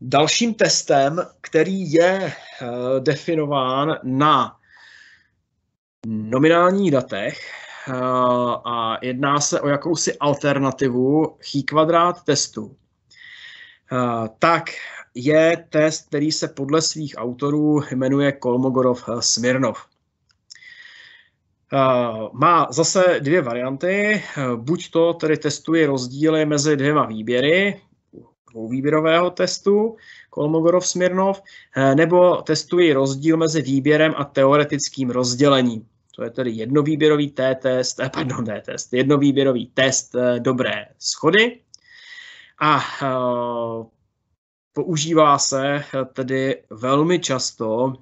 Dalším testem, který je eh, definován na nominálních datech eh, a jedná se o jakousi alternativu chi kvadrát testu, eh, tak je test, který se podle svých autorů jmenuje Kolmogorov-Smirnov. Má zase dvě varianty. Buď to tedy testuje rozdíly mezi dvěma výběry, výběrového testu Kolmogorov Smirnov, eh, nebo testují rozdíl mezi výběrem a teoretickým rozdělením. To je tedy jednovýběrový T-test, eh, pardon, T-test, jednovýběrový test eh, dobré schody. A používá se tedy velmi často,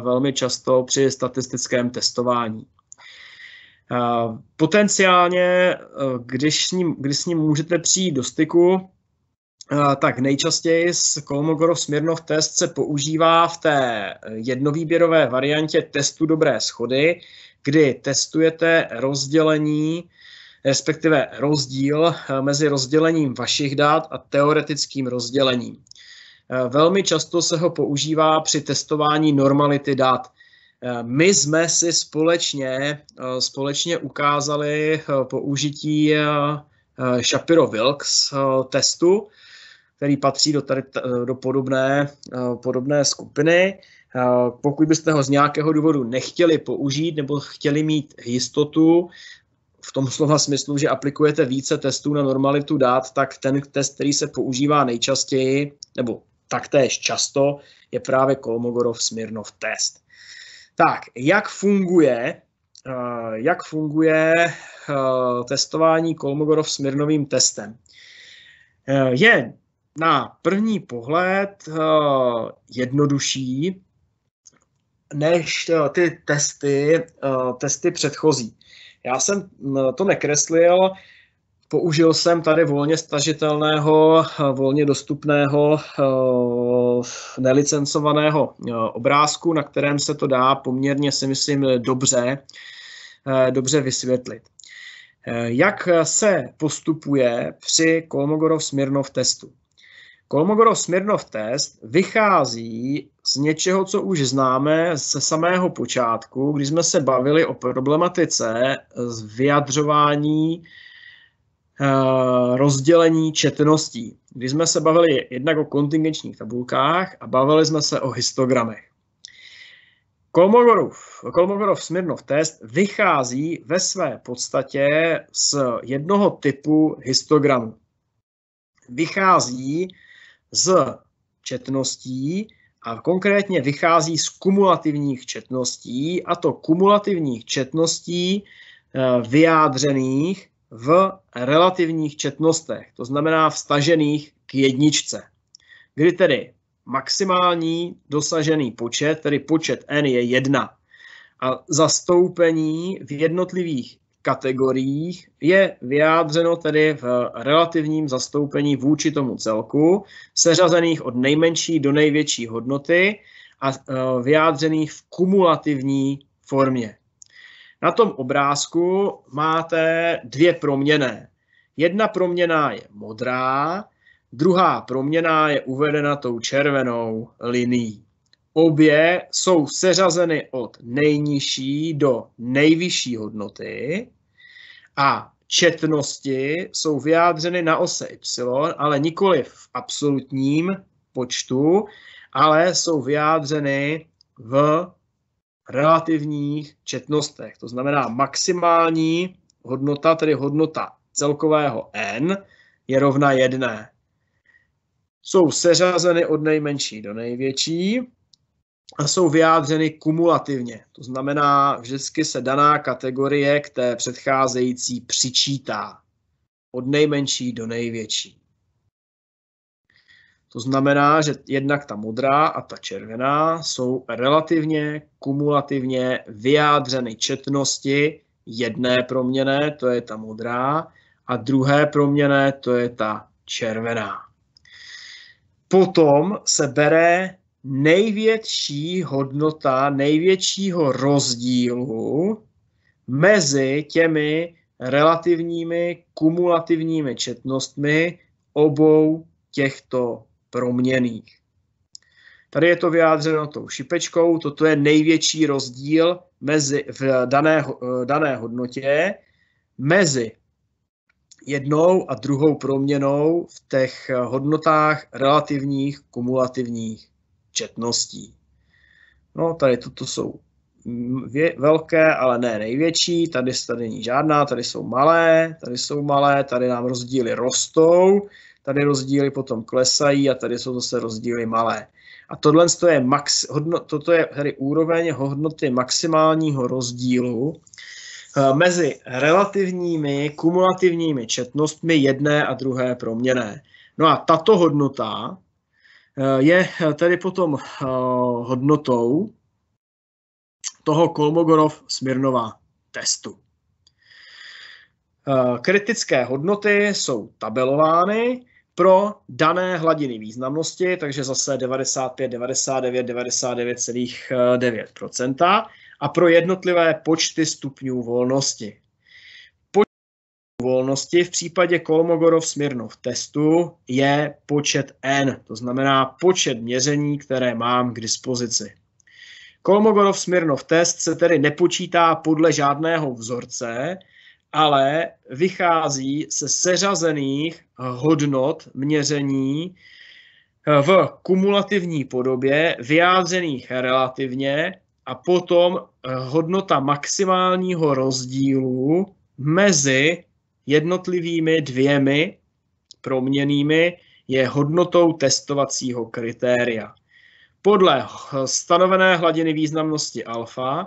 velmi často při statistickém testování. Potenciálně, když s ním, když s ním můžete přijít do styku, Eh, tak nejčastěji z Kolmogorov Smirnov test se používá v té eh, jednovýběrové variantě testu dobré schody, kdy testujete rozdělení, respektive rozdíl eh, mezi rozdělením vašich dat a teoretickým rozdělením. Velmi často se ho používá při testování normality dat. My jsme si společně, společně ukázali použití Shapiro-Wilks testu, který patří do, tady, do podobné, eh, podobné skupiny. Eh, pokud byste ho z nějakého důvodu nechtěli použít nebo chtěli mít jistotu, v tom slova smyslu, že aplikujete více testů na normalitu dát, tak ten test, který se používá nejčastěji, nebo taktéž často, je právě Kolmogorov-Smirnov test. Tak, jak funguje, eh, jak funguje testování Kolmogorov-Smirnovým testem? Je na první pohled eh, jednodušší než eh, ty testy, eh, testy předchozí. Já jsem mm, to nekreslil, použil jsem tady volně stažitelného, volně dostupného, nelicencovaného obrázku, na kterém se to dá poměrně, si myslím, dobře, dobře vysvětlit. Jak se postupuje při Kolmogorov-Smirnov testu? Kolmogorov Smirnov test vychází z něčeho, co už známe ze samého počátku, když jsme se bavili o problematice z vyjadřování eh, rozdělení četností. Když jsme se bavili jednak o kontingenčních tabulkách a bavili jsme se o histogramech. Kolmogorov, Kolmogorov Smirnov test vychází ve své podstatě z jednoho typu histogramu. Vychází z četností a konkrétně vychází z kumulativních četností, a to kumulativních četností eh, vyjádřených v relativních četnostech, to znamená vstažených k jedničce. Kdy tedy maximální dosažený počet, tedy počet n je jedna A zastoupení v jednotlivých kategoriích je vyjádřeno tedy v relativním zastoupení vůči tomu celku, seřazených od nejmenší do největší hodnoty a e, vyjádřených v kumulativní formě. Na tom obrázku máte dvě proměny. Jedna proměna je modrá, druhá proměna je uvedena tou červenou linií. Obě jsou seřazeny od nejnižší do nejvyšší hodnoty a četnosti jsou vyjádřeny na ose y, ale nikoli v absolutním počtu, ale jsou vyjádřeny v relativních četnostech. To znamená maximální hodnota, tedy hodnota celkového n, je rovna jedné. Jsou seřazeny od nejmenší do největší a jsou vyjádřeny kumulativně. To znamená, vždycky se daná kategorie k té předcházející přičítá. Od nejmenší do největší. To znamená, že jednak ta modrá a ta červená jsou relativně kumulativně vyjádřeny četnosti jedné proměné, to je ta modrá, a druhé proměné, to je ta červená. Potom se bere největší hodnota největšího rozdílu mezi těmi relativními kumulativními četnostmi obou těchto proměných. Tady je to vyjádřeno tou šipečkou, toto je největší rozdíl mezi, v dané, eh, dané hodnotě mezi jednou a druhou proměnou v těch hodnotách relativních, kumulativních četností. No, tady toto jsou vě, velké, ale ne největší, tady, tady není žádná, tady jsou malé, tady jsou malé, tady nám rozdíly rostou, tady rozdíly potom klesají a tady jsou zase rozdíly malé. A tohle je, max, hodno, toto je tady úroveň hodnoty maximálního rozdílu eh, mezi relativními kumulativními četnostmi jedné a druhé proměné. No a tato hodnota, Eh, je eh, tedy potom eh, hodnotou toho Kolmogorov-Smirnova testu. Kritické hodnoty jsou tabelovány pro dané hladiny významnosti, takže zase 95, 99, 99,9 a pro jednotlivé počty stupňů volnosti pozornosti v případě Kolmogorov-Smirnov testu je počet n, to znamená počet měření, které mám k dispozici. Kolmogorov-Smirnov test se tedy nepočítá podle žádného vzorce, ale vychází se seřazených hodnot měření v kumulativní podobě, vyjádřených relativně a potom hodnota maximálního rozdílu mezi jednotlivými dvěmi proměnými je hodnotou testovacího kritéria. Podle stanovené hladiny významnosti alfa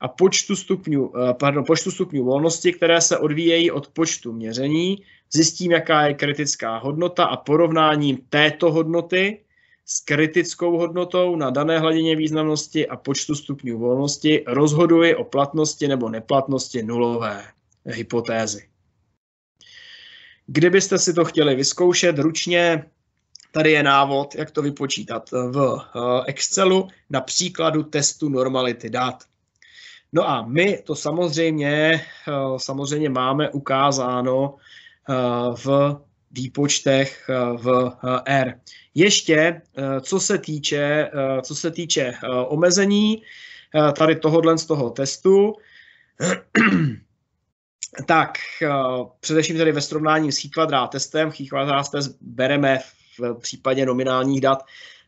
a počtu stupňů, eh, pardon, počtu stupňů volnosti, které se odvíjejí od počtu měření, zjistím, jaká je kritická hodnota a porovnáním této hodnoty s kritickou hodnotou na dané hladině významnosti a počtu stupňů volnosti rozhoduji o platnosti nebo neplatnosti nulové hypotézy. Kdybyste si to chtěli vyzkoušet ručně, tady je návod, jak to vypočítat v eh, Excelu na příkladu testu normality dat. No a my to samozřejmě, eh, samozřejmě máme ukázáno eh, v výpočtech v R. Ještě, co se týče, co se týče omezení tady tohohle z toho testu, tak eh, především tady ve srovnání s chi testem, chi test bereme v případě nominálních dat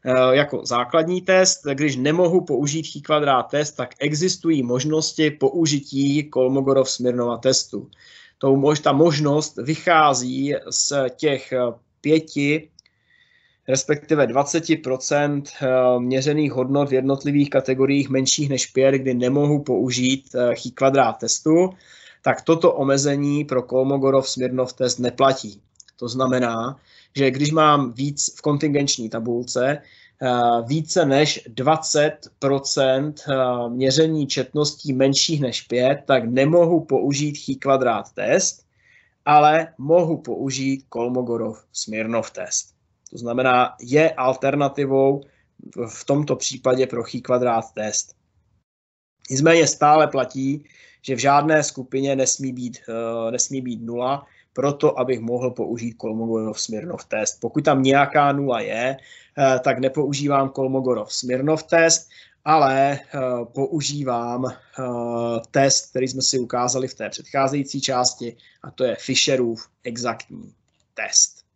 eh, jako základní test. Když nemohu použít chi test, tak existují možnosti použití kolmogorov smirnova testu. ta možnost vychází z těch eh, pěti, respektive 20 měřených hodnot v jednotlivých kategoriích menších než 5, kdy nemohu použít chi testu tak toto omezení pro Kolmogorov-Smirnov test neplatí. To znamená, že když mám víc v kontingenční tabulce, eh, více než 20% eh, měření četností menších než 5, tak nemohu použít chi kvadrát test, ale mohu použít Kolmogorov-Smirnov test. To znamená, je alternativou v tomto případě pro chi kvadrát test. Nicméně stále platí, že v žádné skupině nesmí být, uh, nesmí být nula, proto abych mohl použít Kolmogorov Smirnov test. Pokud tam nějaká nula je, uh, tak nepoužívám Kolmogorov Smirnov test, ale uh, používám uh, test, který jsme si ukázali v té předcházející části, a to je Fisherův exaktní test.